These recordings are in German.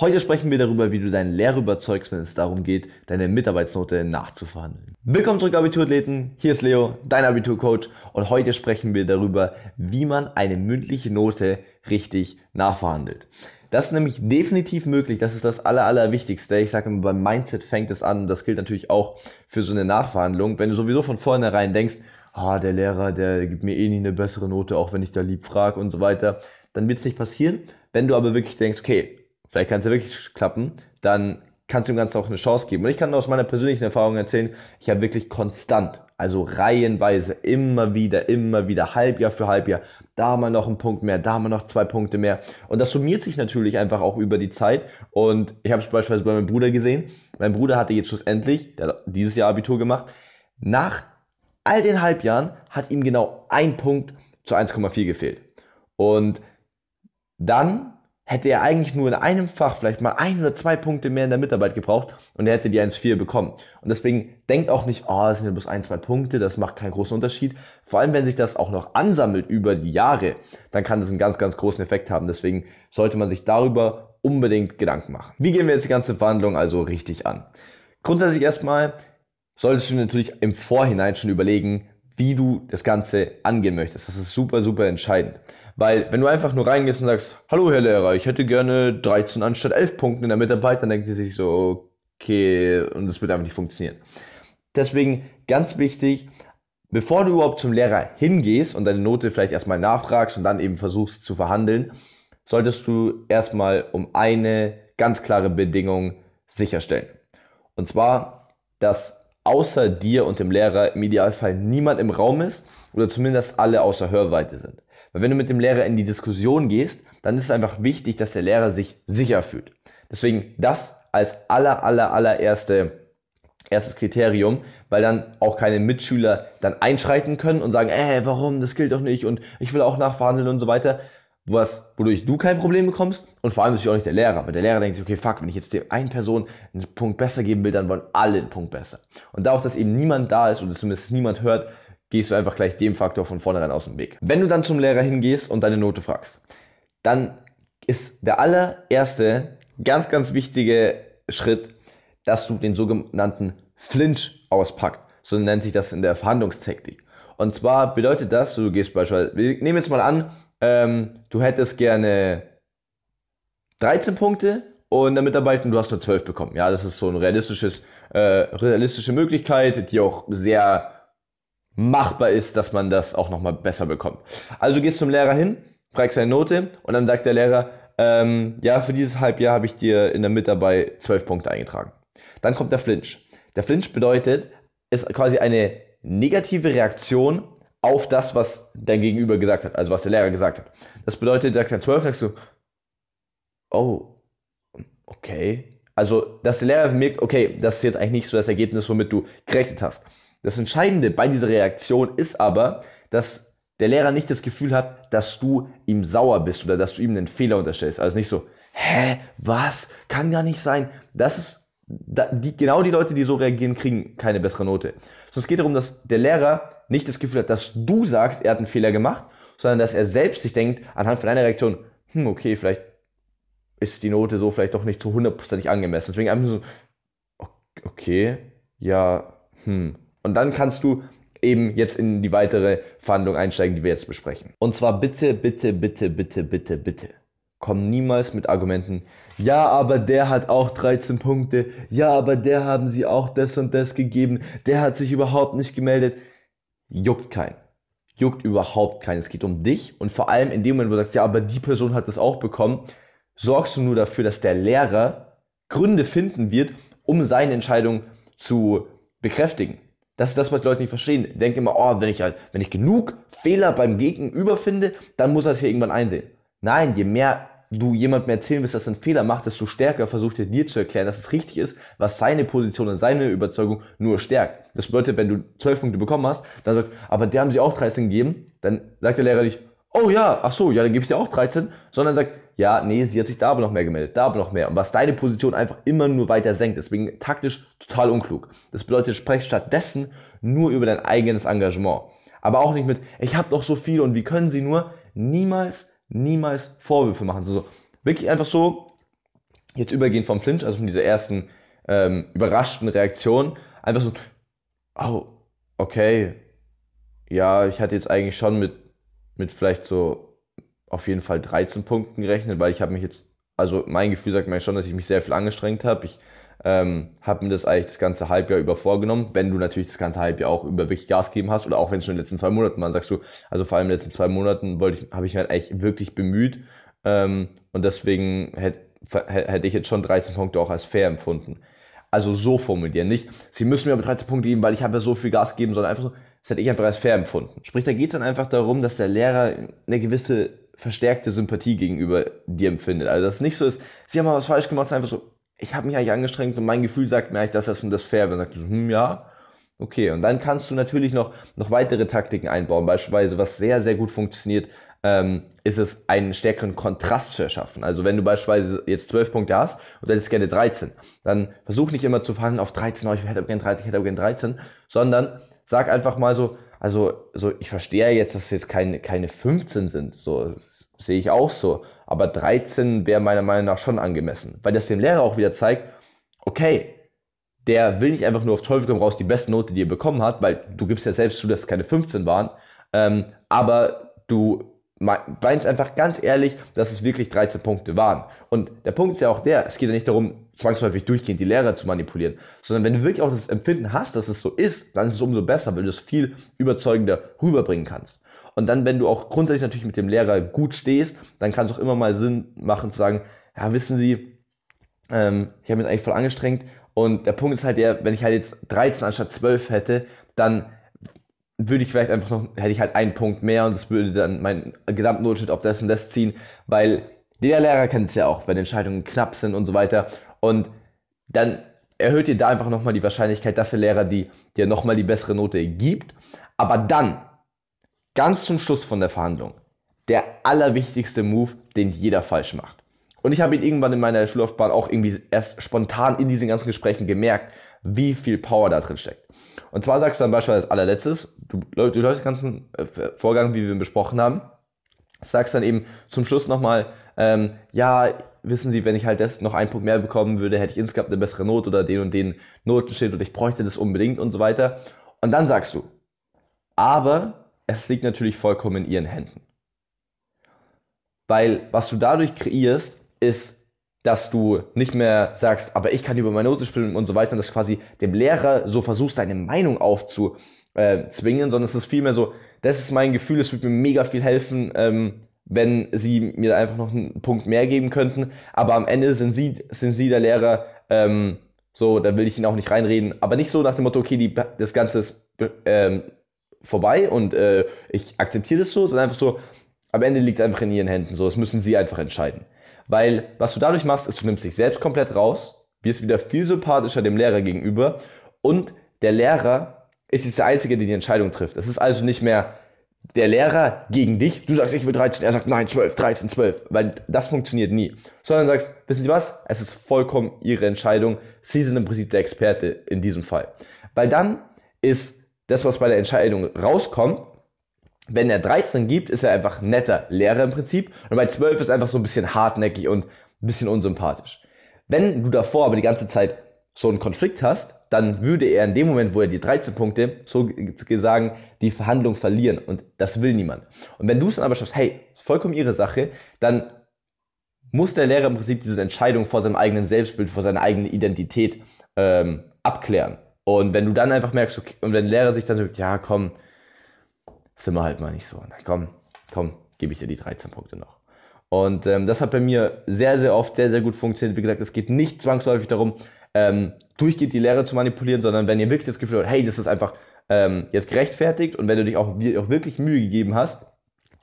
Heute sprechen wir darüber, wie du deinen Lehrer überzeugst, wenn es darum geht, deine Mitarbeitsnote nachzuverhandeln. Willkommen zurück, Abiturathleten. Hier ist Leo, dein Abiturcoach. Und heute sprechen wir darüber, wie man eine mündliche Note richtig nachverhandelt. Das ist nämlich definitiv möglich. Das ist das Aller, Allerwichtigste. Ich sage immer, beim Mindset fängt es an. Und das gilt natürlich auch für so eine Nachverhandlung. Wenn du sowieso von vornherein denkst, ah, der Lehrer, der gibt mir eh nie eine bessere Note, auch wenn ich da lieb frage und so weiter, dann wird es nicht passieren. Wenn du aber wirklich denkst, okay, vielleicht kann es ja wirklich klappen, dann kannst du dem Ganzen auch eine Chance geben. Und ich kann aus meiner persönlichen Erfahrung erzählen, ich habe wirklich konstant, also reihenweise, immer wieder, immer wieder, Halbjahr für Halbjahr, da mal noch einen Punkt mehr, da mal noch zwei Punkte mehr. Und das summiert sich natürlich einfach auch über die Zeit. Und ich habe es beispielsweise bei meinem Bruder gesehen. Mein Bruder hatte jetzt schlussendlich, der hat dieses Jahr Abitur gemacht, nach all den Halbjahren hat ihm genau ein Punkt zu 1,4 gefehlt. Und dann hätte er eigentlich nur in einem Fach vielleicht mal ein oder zwei Punkte mehr in der Mitarbeit gebraucht und er hätte die 1,4 bekommen. Und deswegen denkt auch nicht, oh, ah, das sind ja bloß ein, zwei Punkte, das macht keinen großen Unterschied. Vor allem, wenn sich das auch noch ansammelt über die Jahre, dann kann das einen ganz, ganz großen Effekt haben. Deswegen sollte man sich darüber unbedingt Gedanken machen. Wie gehen wir jetzt die ganze Verhandlung also richtig an? Grundsätzlich erstmal solltest du natürlich im Vorhinein schon überlegen, wie du das Ganze angehen möchtest. Das ist super, super entscheidend. Weil wenn du einfach nur reingehst und sagst, hallo Herr Lehrer, ich hätte gerne 13 anstatt 11 Punkte in der Mitarbeit, dann denken sie sich so, okay, und das wird einfach nicht funktionieren. Deswegen ganz wichtig, bevor du überhaupt zum Lehrer hingehst und deine Note vielleicht erstmal nachfragst und dann eben versuchst zu verhandeln, solltest du erstmal um eine ganz klare Bedingung sicherstellen. Und zwar, dass außer dir und dem Lehrer im Idealfall niemand im Raum ist oder zumindest alle außer Hörweite sind. Weil wenn du mit dem Lehrer in die Diskussion gehst, dann ist es einfach wichtig, dass der Lehrer sich sicher fühlt. Deswegen das als aller, aller, allererste erstes Kriterium, weil dann auch keine Mitschüler dann einschreiten können und sagen, äh, warum, das gilt doch nicht und ich will auch nachverhandeln und so weiter, was, wodurch du kein Problem bekommst und vor allem natürlich auch nicht der Lehrer, weil der Lehrer denkt sich, okay, fuck, wenn ich jetzt der einen Person einen Punkt besser geben will, dann wollen alle einen Punkt besser. Und da auch, dass eben niemand da ist oder zumindest niemand hört, gehst du einfach gleich dem Faktor von vornherein aus dem Weg. Wenn du dann zum Lehrer hingehst und deine Note fragst, dann ist der allererste ganz, ganz wichtige Schritt, dass du den sogenannten Flinch auspackt. So nennt sich das in der Verhandlungstechnik. Und zwar bedeutet das, du gehst beispielsweise, wir nehmen jetzt mal an, ähm, du hättest gerne 13 Punkte und der Mitarbeiter, du hast nur 12 bekommen. Ja, das ist so eine äh, realistische Möglichkeit, die auch sehr machbar ist, dass man das auch nochmal besser bekommt. Also gehst zum Lehrer hin, fragst seine Note und dann sagt der Lehrer, ähm, ja, für dieses Halbjahr habe ich dir in der Mitarbeit bei 12 Punkte eingetragen. Dann kommt der Flinch. Der Flinch bedeutet, ist quasi eine negative Reaktion auf das, was dein Gegenüber gesagt hat, also was der Lehrer gesagt hat. Das bedeutet, sagt er 12, sagst du, oh, okay. Also, dass der Lehrer merkt, okay, das ist jetzt eigentlich nicht so das Ergebnis, womit du gerechnet hast. Das Entscheidende bei dieser Reaktion ist aber, dass der Lehrer nicht das Gefühl hat, dass du ihm sauer bist oder dass du ihm einen Fehler unterstellst. Also nicht so, hä, was? Kann gar nicht sein. Das ist, da, die, genau die Leute, die so reagieren, kriegen keine bessere Note. Sondern es geht darum, dass der Lehrer nicht das Gefühl hat, dass du sagst, er hat einen Fehler gemacht, sondern dass er selbst sich denkt, anhand von einer Reaktion, hm, okay, vielleicht ist die Note so vielleicht doch nicht zu hundertprozentig angemessen. Deswegen einfach so, okay, ja, hm, und dann kannst du eben jetzt in die weitere Verhandlung einsteigen, die wir jetzt besprechen. Und zwar bitte, bitte, bitte, bitte, bitte, bitte. Komm niemals mit Argumenten, ja, aber der hat auch 13 Punkte, ja, aber der haben sie auch das und das gegeben, der hat sich überhaupt nicht gemeldet. Juckt keinen. Juckt überhaupt keinen. Es geht um dich und vor allem in dem Moment, wo du sagst, ja, aber die Person hat das auch bekommen, sorgst du nur dafür, dass der Lehrer Gründe finden wird, um seine Entscheidung zu bekräftigen. Das ist das, was die Leute nicht verstehen. Denke immer, oh, wenn ich, halt, wenn ich genug Fehler beim Gegenüber finde, dann muss er es hier irgendwann einsehen. Nein, je mehr du jemandem erzählen willst, dass er einen Fehler macht, desto stärker versucht er dir zu erklären, dass es richtig ist, was seine Position und seine Überzeugung nur stärkt. Das bedeutet, wenn du 12 Punkte bekommen hast, dann sagst aber der haben sie auch 13 gegeben, dann sagt der Lehrer dich, oh ja, ach so, ja, dann gebe ich dir auch 13, sondern sagt, ja, nee, sie hat sich da aber noch mehr gemeldet, da aber noch mehr. Und was deine Position einfach immer nur weiter senkt. Deswegen taktisch total unklug. Das bedeutet, sprech stattdessen nur über dein eigenes Engagement. Aber auch nicht mit, ich habe doch so viel und wie können sie nur niemals, niemals Vorwürfe machen. So, so. Wirklich einfach so, jetzt übergehend vom Flinch, also von dieser ersten ähm, überraschten Reaktion, einfach so, oh, okay, ja, ich hatte jetzt eigentlich schon mit mit vielleicht so auf jeden Fall 13 Punkten gerechnet, weil ich habe mich jetzt, also mein Gefühl sagt mir schon, dass ich mich sehr viel angestrengt habe. Ich ähm, habe mir das eigentlich das ganze Halbjahr über vorgenommen, wenn du natürlich das ganze Halbjahr auch über wirklich Gas gegeben hast oder auch wenn es schon in den letzten zwei Monaten war, sagst du, also vor allem in den letzten zwei Monaten ich, habe ich mich halt eigentlich wirklich bemüht ähm, und deswegen hätte hätt ich jetzt schon 13 Punkte auch als fair empfunden. Also so formulieren, nicht, sie müssen mir aber 13 Punkte geben, weil ich habe ja so viel Gas gegeben, sondern einfach so, das hätte ich einfach als fair empfunden. Sprich, da geht es dann einfach darum, dass der Lehrer eine gewisse verstärkte Sympathie gegenüber dir empfindet. Also dass es nicht so ist, sie haben mal was falsch gemacht, es ist einfach so, ich habe mich eigentlich angestrengt und mein Gefühl sagt mir eigentlich, dass das und das fair wäre. Und dann sagt so, hm, ja, Okay, und dann kannst du natürlich noch, noch weitere Taktiken einbauen, beispielsweise, was sehr, sehr gut funktioniert, ähm, ist es, einen stärkeren Kontrast zu erschaffen. Also wenn du beispielsweise jetzt 12 Punkte hast und dann ist gerne 13, dann versuch nicht immer zu fangen auf 13, oh, ich hätte gerne 13, ich hätte gerne 13, sondern sag einfach mal so, also so, ich verstehe jetzt, dass es jetzt keine, keine 15 sind, so sehe ich auch so, aber 13 wäre meiner Meinung nach schon angemessen, weil das dem Lehrer auch wieder zeigt, okay, der will nicht einfach nur auf Teufel komm raus die beste Note, die er bekommen hat, weil du gibst ja selbst zu, dass es keine 15 waren, ähm, aber du meins einfach ganz ehrlich, dass es wirklich 13 Punkte waren. Und der Punkt ist ja auch der, es geht ja nicht darum, zwangsläufig durchgehend die Lehrer zu manipulieren, sondern wenn du wirklich auch das Empfinden hast, dass es so ist, dann ist es umso besser, weil du es viel überzeugender rüberbringen kannst. Und dann, wenn du auch grundsätzlich natürlich mit dem Lehrer gut stehst, dann kann es auch immer mal Sinn machen zu sagen, ja, wissen Sie, ähm, ich habe mich jetzt eigentlich voll angestrengt und der Punkt ist halt der, wenn ich halt jetzt 13 anstatt 12 hätte, dann würde ich vielleicht einfach noch, hätte ich halt einen Punkt mehr und das würde dann meinen gesamten Durchschnitt auf das und das ziehen, weil der Lehrer kennt es ja auch, wenn Entscheidungen knapp sind und so weiter. Und dann erhöht ihr da einfach nochmal die Wahrscheinlichkeit, dass der Lehrer die, dir nochmal die bessere Note gibt. Aber dann, ganz zum Schluss von der Verhandlung, der allerwichtigste Move, den jeder falsch macht. Und ich habe ihn irgendwann in meiner Schullaufbahn auch irgendwie erst spontan in diesen ganzen Gesprächen gemerkt, wie viel Power da drin steckt. Und zwar sagst du dann beispielsweise als allerletztes, du, du läufst den ganzen äh, Vorgang, wie wir ihn besprochen haben, sagst dann eben zum Schluss nochmal, ähm, ja, wissen Sie, wenn ich halt das noch einen Punkt mehr bekommen würde, hätte ich insgesamt eine bessere Note oder den und den Notenschnitt und ich bräuchte das unbedingt und so weiter. Und dann sagst du, aber es liegt natürlich vollkommen in Ihren Händen. Weil was du dadurch kreierst, ist dass du nicht mehr sagst, aber ich kann über meine Noten spielen und so weiter und das quasi dem Lehrer so versuchst, deine Meinung aufzuzwingen, äh, sondern es ist vielmehr so, das ist mein Gefühl, es würde mir mega viel helfen, ähm, wenn sie mir einfach noch einen Punkt mehr geben könnten, aber am Ende sind sie, sind sie der Lehrer, ähm, so, da will ich ihnen auch nicht reinreden, aber nicht so nach dem Motto, okay, die, das Ganze ist ähm, vorbei und äh, ich akzeptiere das so, sondern einfach so, am Ende liegt es einfach in ihren Händen, so, das müssen sie einfach entscheiden. Weil was du dadurch machst, ist, du nimmst dich selbst komplett raus, wirst wieder viel sympathischer dem Lehrer gegenüber und der Lehrer ist jetzt der Einzige, der die Entscheidung trifft. Es ist also nicht mehr der Lehrer gegen dich. Du sagst, ich will 13, er sagt, nein, 12, 13, 12. Weil das funktioniert nie. Sondern du sagst, wissen Sie was? Es ist vollkommen Ihre Entscheidung. Sie sind im Prinzip der Experte in diesem Fall. Weil dann ist das, was bei der Entscheidung rauskommt, wenn er 13 gibt, ist er einfach netter Lehrer im Prinzip. Und bei 12 ist er einfach so ein bisschen hartnäckig und ein bisschen unsympathisch. Wenn du davor aber die ganze Zeit so einen Konflikt hast, dann würde er in dem Moment, wo er die 13 Punkte, so sagen, die Verhandlung verlieren. Und das will niemand. Und wenn du es dann aber schaffst, hey, vollkommen ihre Sache, dann muss der Lehrer im Prinzip diese Entscheidung vor seinem eigenen Selbstbild, vor seiner eigenen Identität ähm, abklären. Und wenn du dann einfach merkst, okay, und wenn der Lehrer sich dann sagt, ja komm, sind wir halt mal nicht so. Na komm, komm, gebe ich dir die 13 Punkte noch. Und ähm, das hat bei mir sehr, sehr oft sehr, sehr gut funktioniert. Wie gesagt, es geht nicht zwangsläufig darum, ähm, durchgehend die Lehre zu manipulieren, sondern wenn ihr wirklich das Gefühl habt, hey, das ist einfach ähm, jetzt gerechtfertigt und wenn du dich auch, auch wirklich Mühe gegeben hast,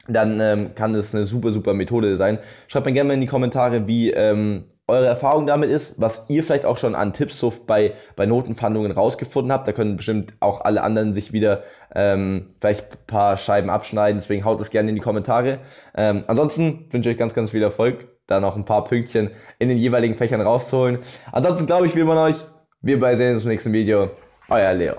dann ähm, kann das eine super, super Methode sein. Schreibt mir gerne mal in die Kommentare, wie ähm, eure Erfahrung damit ist, was ihr vielleicht auch schon an Tipps so bei, bei Notenfahndungen rausgefunden habt. Da können bestimmt auch alle anderen sich wieder ähm, vielleicht ein paar Scheiben abschneiden. Deswegen haut es gerne in die Kommentare. Ähm, ansonsten wünsche ich euch ganz, ganz viel Erfolg, da noch ein paar Pünktchen in den jeweiligen Fächern rauszuholen. Ansonsten glaube ich wie immer euch. Wir beide sehen uns im nächsten Video. Euer Leo.